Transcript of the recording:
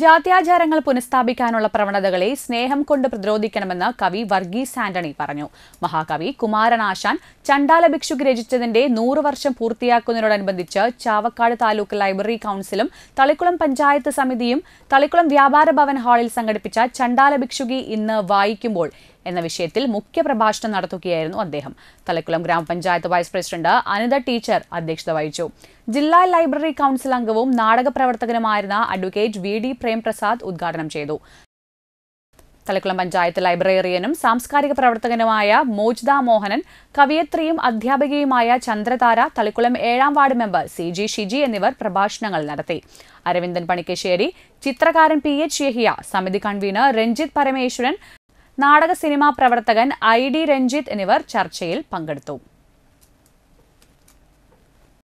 ജാത്യാചാരങ്ങൾ പുനഃസ്ഥാപിക്കാനുള്ള പ്രവണതകളെ സ്നേഹം കൊണ്ട് പ്രതിരോധിക്കണമെന്ന് കവി വർഗീസ് ആന്റണി പറഞ്ഞു മഹാകവി കുമാരനാശാൻ ചണ്ടാല ഭിക്ഷുക്ക് രചിച്ചതിന്റെ നൂറുവർഷം വർഷം പൂർത്തിയാക്കുന്നതിനോടനുബന്ധിച്ച് ചാവക്കാട് താലൂക്ക് ലൈബ്രറി കൌൺസിലും തളിക്കുളം പഞ്ചായത്ത് സമിതിയും തളിക്കുളം വ്യാപാര ഭവൻ ഹാളിൽ സംഘടിപ്പിച്ച ചണ്ടാല ഭിക്ഷുകി ഇന്ന് വായിക്കുമ്പോൾ എന്ന വിഷയത്തിൽ മുഖ്യപ്രഭാഷണം നടത്തുകയായിരുന്നു അദ്ദേഹം തലക്കുളം ഗ്രാമപഞ്ചായത്ത് വൈസ് പ്രസിഡന്റ് അനിത ടീച്ചർ അധ്യക്ഷത വഹിച്ചു ജില്ലാ ലൈബ്രറി കൗൺസിൽ അംഗവും നാടക പ്രവർത്തകനുമായിരുന്ന അഡ്വക്കേറ്റ് വി ഡി പ്രേംപ്രസാദ് ഉദ്ഘാടനം ചെയ്തു തലക്കുളം പഞ്ചായത്ത് ലൈബ്രറിയനും സാംസ്കാരിക പ്രവർത്തകനുമായ മോജ്ദ മോഹനൻ കവിയത്രിയും അധ്യാപികയുമായ ചന്ദ്രതാര തളിക്കുളം ഏഴാം ward member C G Shiji എന്നിവർ പ്രഭാഷണങ്ങൾ നടത്തി അരവിന്ദൻ പണിക്കശ്ശേരി ചിത്രകാരൻ പി എച്ച് യഹിയ സമിതി കൺവീനർ രഞ്ജിത് പരമേശ്വരൻ നാടക സിനിമാ പ്രവർത്തകൻ ഐ ഡി രഞ്ജിത്ത് എന്നിവർ ചർച്ചയിൽ പങ്കെടുത്തു